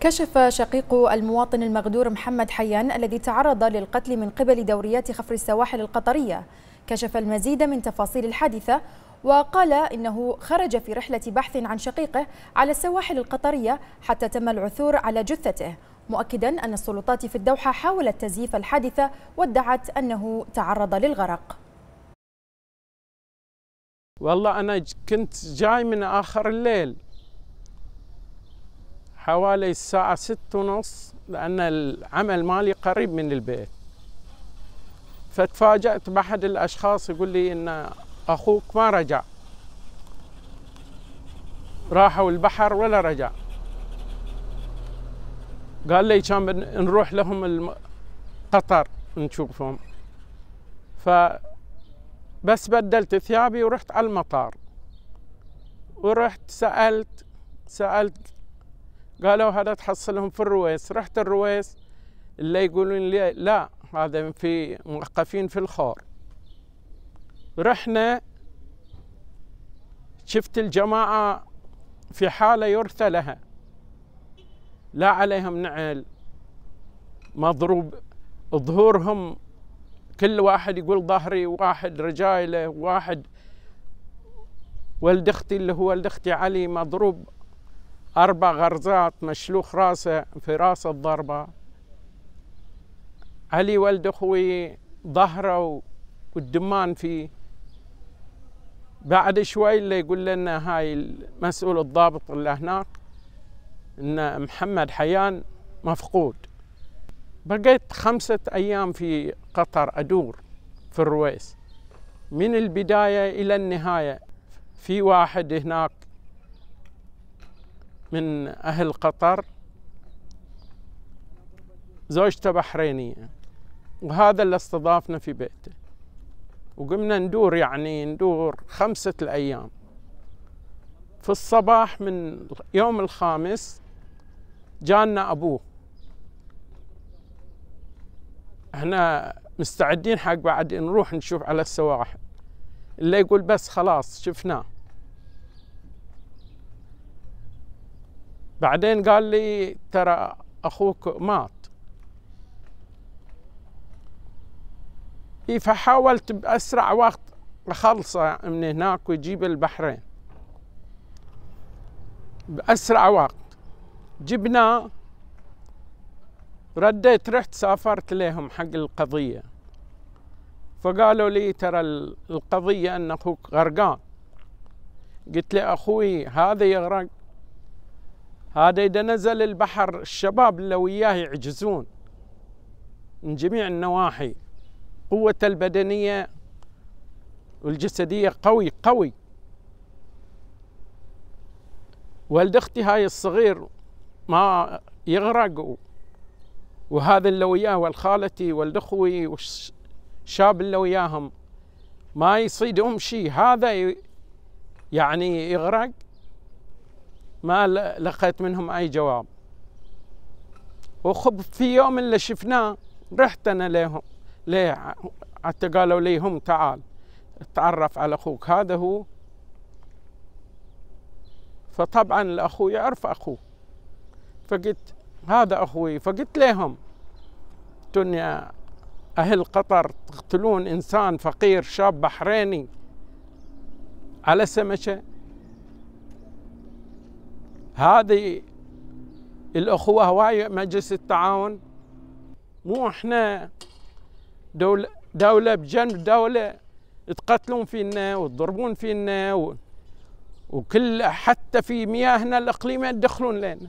كشف شقيق المواطن المغدور محمد حيان الذي تعرض للقتل من قبل دوريات خفر السواحل القطرية كشف المزيد من تفاصيل الحادثة وقال إنه خرج في رحلة بحث عن شقيقه على السواحل القطرية حتى تم العثور على جثته مؤكدا أن السلطات في الدوحة حاولت تزييف الحادثة وادعت أنه تعرض للغرق والله أنا كنت جاي من آخر الليل حوالي الساعة ست ونص لأن العمل مالي قريب من البيت فتفاجأت بأحد الأشخاص يقول لي إن أخوك ما رجع راحوا البحر ولا رجع قال لي كان نروح لهم قطر نشوفهم فبس بدلت ثيابي ورحت على المطار ورحت سألت سألت قالوا هذا تحصلهم في الرويس رحت الرويس اللي يقولون لي لا هذا في موقفين في الخور رحنا شفت الجماعة في حالة يرثى لها لا عليهم نعل مضروب ظهورهم كل واحد يقول ظهري واحد رجايله واحد ولد اختي اللي هو ولد اختي علي مضروب أربع غرزات مشلوخ راسه في راسه الضربة علي ولد أخوي ظهره والدمان فيه بعد شوي اللي يقول لنا هاي المسؤول الضابط اللي هناك ان محمد حيان مفقود بقيت خمسة أيام في قطر أدور في الرويس من البداية إلى النهاية في واحد هناك من أهل قطر زوجته بحرينية وهذا اللي استضافنا في بيته وقمنا ندور يعني ندور خمسة الأيام في الصباح من يوم الخامس جانا أبوه احنا مستعدين حق بعد نروح نشوف على السواحل اللي يقول بس خلاص شفناه بعدين قال لي ترى أخوك مات فحاولت بأسرع وقت أخلصه من هناك ويجيب البحرين بأسرع وقت جبنا رديت رحت سافرت لهم حق القضية فقالوا لي ترى القضية أن أخوك غرقان قلت لي أخوي هذا يغرق هذا إذا نزل البحر الشباب اللي وياه يعجزون من جميع النواحي قوة البدنية والجسدية قوي قوي ولد اختي هاي الصغير ما يغرق وهذا اللي وياه والخالتي ولد اخوي والشاب اللي وياهم ما يصيدهم شيء هذا يعني يغرق ما لقيت منهم أي جواب وخب في يوم اللي شفناه رحت أنا لهم ليه حتى قالوا لي هم تعال تعرف على أخوك هذا هو فطبعا الأخو يعرف أخوه فقلت هذا أخوي فقلت لهم قلت أهل قطر تقتلون إنسان فقير شاب بحريني على سمكة هذه الأخوة هواي مجلس التعاون مو إحنا دولة, دولة بجنب دولة تقتلون فينا وتضربون فينا و... وكل حتى في مياهنا الإقليمية تدخلون لنا